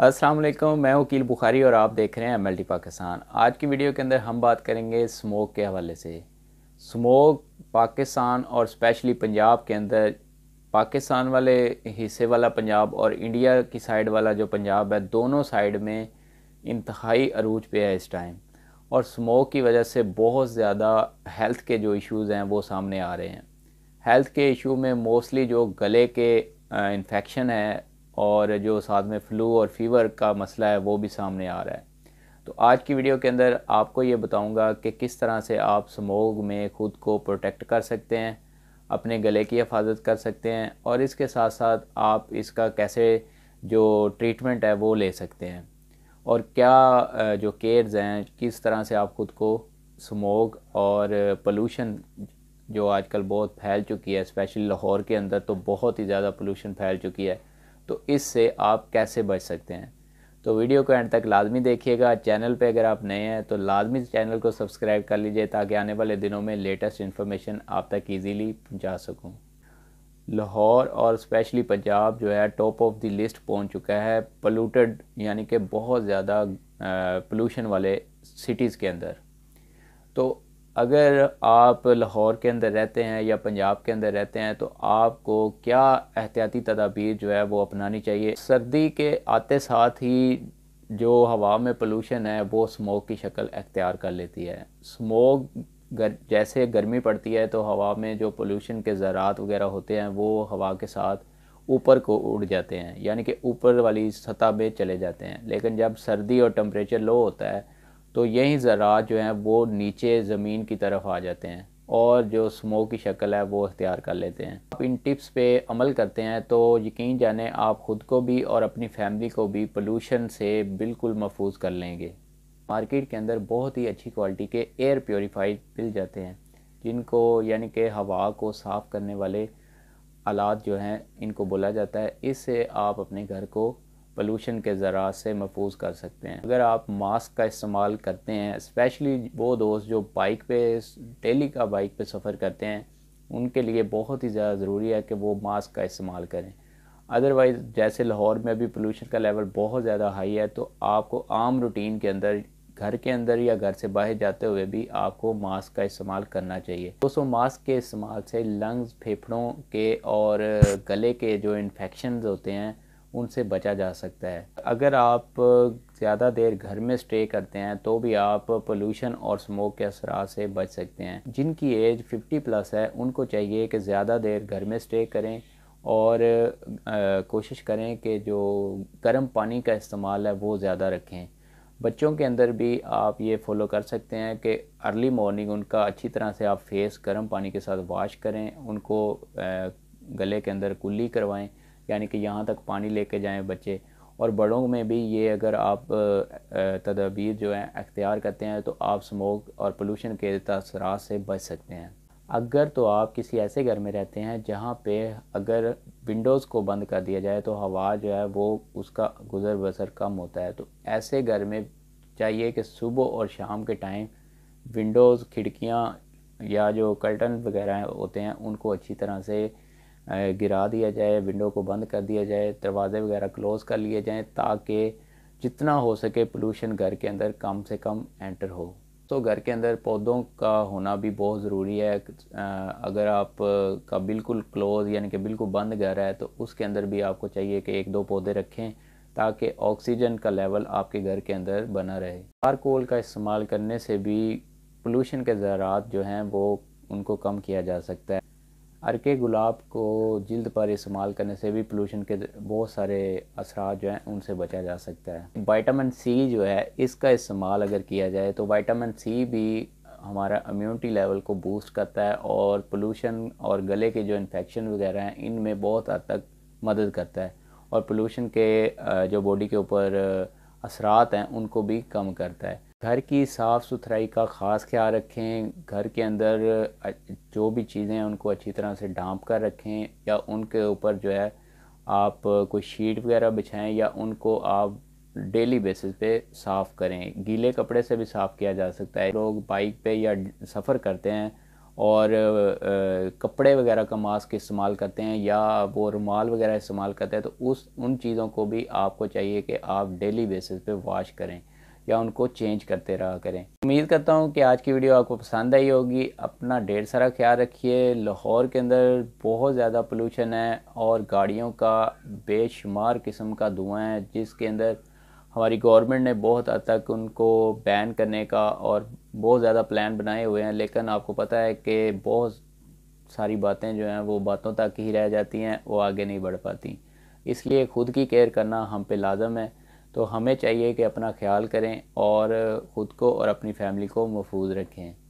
असलम मैं वकील बुखारी और आप देख रहे हैं एम पाकिस्तान आज की वीडियो के अंदर हम बात करेंगे स्मोक के हवाले से स्मोक पाकिस्तान और स्पेशली पंजाब के अंदर पाकिस्तान वाले हिस्से वाला पंजाब और इंडिया की साइड वाला जो पंजाब है दोनों साइड में इंतहाई अरूज पे है इस टाइम और स्मोक की वजह से बहुत ज़्यादा हेल्थ के जो इश्यूज़ हैं वो सामने आ रहे हैं हेल्थ के इशू में मोस्टली जो गले के इन्फेक्शन है और जो साथ में फ़्लू और फीवर का मसला है वो भी सामने आ रहा है तो आज की वीडियो के अंदर आपको ये बताऊंगा कि किस तरह से आप स्मोग में ख़ुद को प्रोटेक्ट कर सकते हैं अपने गले की हिफाजत कर सकते हैं और इसके साथ साथ आप इसका कैसे जो ट्रीटमेंट है वो ले सकते हैं और क्या जो केयर्स हैं किस तरह से आप ख़ुद को स्मोग और पोलूशन जो आजकल बहुत फैल चुकी है स्पेशली लाहौर के अंदर तो बहुत ही ज़्यादा पोलूशन फैल चुकी है तो इससे आप कैसे बच सकते हैं तो वीडियो को एंड तक लाजमी देखिएगा चैनल पे अगर आप नए हैं तो लाजमी चैनल को सब्सक्राइब कर लीजिए ताकि आने वाले दिनों में लेटेस्ट इन्फॉर्मेशन आप तक इजीली पहुंचा सकूं लाहौर और स्पेशली पंजाब जो है टॉप ऑफ द लिस्ट पहुंच चुका है पोलूटेड यानी कि बहुत ज़्यादा पोलूशन वाले सिटीज़ के अंदर तो अगर आप लाहौर के अंदर रहते हैं या पंजाब के अंदर रहते हैं तो आपको क्या एहतियाती तदाबीर जो है वो अपनानी चाहिए सर्दी के आते साथ ही जो हवा में पोलूशन है वो स्मोक की शक्ल अख्तियार कर लेती है स्मोक गर, जैसे गर्मी पड़ती है तो हवा में जो पोलूशन के ज़रात वगैरह होते हैं वो हवा के साथ ऊपर को उड़ जाते हैं यानी कि ऊपर वाली सतह में चले जाते हैं लेकिन जब सर्दी और टम्परेचर लो होता है तो यही ज़रात जो हैं वो नीचे ज़मीन की तरफ आ जाते हैं और जो स्मोक की शक्ल है वो अख्तियार कर लेते हैं आप इन टिप्स पे अमल करते हैं तो यकीन जाने आप ख़ुद को भी और अपनी फैमिली को भी पोलूशन से बिल्कुल महफूज कर लेंगे मार्केट के अंदर बहुत ही अच्छी क्वालिटी के एयर प्योरीफाइड मिल जाते हैं जिनको यानी कि हवा को साफ़ करने वाले आलात जो हैं इनको बोला जाता है इससे आप अपने घर को पोलूशन के ज़रा से महफूज कर सकते हैं अगर आप मास्क का इस्तेमाल करते हैं स्पेशली वो दोस्त जो बाइक पे डेली का बाइक पे सफ़र करते हैं उनके लिए बहुत ही ज़्यादा ज़रूरी है कि वो मास्क का इस्तेमाल करें अदरवाइज़ जैसे लाहौर में भी पोलूशन का लेवल बहुत ज़्यादा हाई है तो आपको आम रूटीन के अंदर घर के अंदर या घर से बाहर जाते हुए भी आपको मास्क का इस्तेमाल करना चाहिए दोस्तों मास्क के इस्तेमाल से लंग्स फेफड़ों के और गले के जो इन्फेक्शन होते हैं उनसे बचा जा सकता है अगर आप ज़्यादा देर घर में स्टे करते हैं तो भी आप पोल्यूशन और स्मोक के असरा से बच सकते हैं जिनकी एज 50 प्लस है उनको चाहिए कि ज़्यादा देर घर में स्टे करें और कोशिश करें कि जो गर्म पानी का इस्तेमाल है वो ज़्यादा रखें बच्चों के अंदर भी आप ये फॉलो कर सकते हैं कि अर्ली मॉर्निंग उनका अच्छी तरह से आप फेस गर्म पानी के साथ वाश करें उनको गले के अंदर कुल्ली करवाएं यानी कि यहाँ तक पानी लेके जाएं बच्चे और बड़ों में भी ये अगर आप तदाबीर जो है अख्तियार करते हैं तो आप स्मोक और पोलूशन के तसरा से बच सकते हैं अगर तो आप किसी ऐसे घर में रहते हैं जहाँ पे अगर विंडोज़ को बंद कर दिया जाए तो हवा जो है वो उसका गुज़र बसर कम होता है तो ऐसे घर में चाहिए कि सुबह और शाम के टाइम विंडोज़ खिड़कियाँ या जो कर्टन वगैरह होते हैं उनको अच्छी तरह से गिरा दिया जाए विंडो को बंद कर दिया जाए दरवाज़े वगैरह क्लोज़ कर लिए जाएँ ताकि जितना हो सके पोल्यूशन घर के अंदर कम से कम एंटर हो तो घर के अंदर पौधों का होना भी बहुत ज़रूरी है अगर आप का बिल्कुल क्लोज़ यानी कि बिल्कुल बंद घर है तो उसके अंदर भी आपको चाहिए कि एक दो पौधे रखें ताकि ऑक्सीजन का लेवल आपके घर के अंदर बना रहे चारकोल का इस्तेमाल करने से भी पोल्यूशन के ज़रात जो हैं वो उनको कम किया जा सकता है के गुलाब को जल्द पर इस्तेमाल करने से भी पोलूशन के बहुत सारे असरा जो हैं उनसे बचा जा सकता है वाइटामिन सी जो है इसका इस्तेमाल अगर किया जाए तो वाइटामिन सी भी हमारा इम्यूनिटी लेवल को बूस्ट करता है और पोलूशन और गले के जो इन्फेक्शन वगैरह हैं इनमें बहुत हद तक मदद करता है और पोलूशन के जो बॉडी के ऊपर असरात हैं उनको भी कम करता है घर की साफ़ सुथराई का ख़ास ख्याल रखें घर के अंदर जो भी चीज़ें हैं उनको अच्छी तरह से डांप कर रखें या उनके ऊपर जो है आप कोई शीट वगैरह बिछाएं या उनको आप डेली बेसिस पे साफ़ करें गीले कपड़े से भी साफ़ किया जा सकता है लोग बाइक पे या सफ़र करते हैं और कपड़े वगैरह का मास्क इस्तेमाल करते हैं या वो रुमाल वगैरह इस्तेमाल करते हैं तो उस उन चीज़ों को भी आपको चाहिए कि आप डेली बेसिस पे वॉश करें या उनको चेंज करते रहा करें उम्मीद करता हूँ कि आज की वीडियो आपको पसंद आई होगी अपना ढेर सारा ख्याल रखिए लाहौर के अंदर बहुत ज़्यादा पोलूशन है और गाड़ियों का बेशुमार किस्म का धुआं है जिसके अंदर हमारी गवर्नमेंट ने बहुत हद तक उनको बैन करने का और बहुत ज़्यादा प्लान बनाए हुए हैं लेकिन आपको पता है कि बहुत सारी बातें जो हैं वो बातों तक ही रह जाती हैं वो आगे नहीं बढ़ पाती इसलिए खुद की केयर करना हम पे लाजम है तो हमें चाहिए कि अपना ख्याल करें और ख़ुद को और अपनी फैमिली को महफूज रखें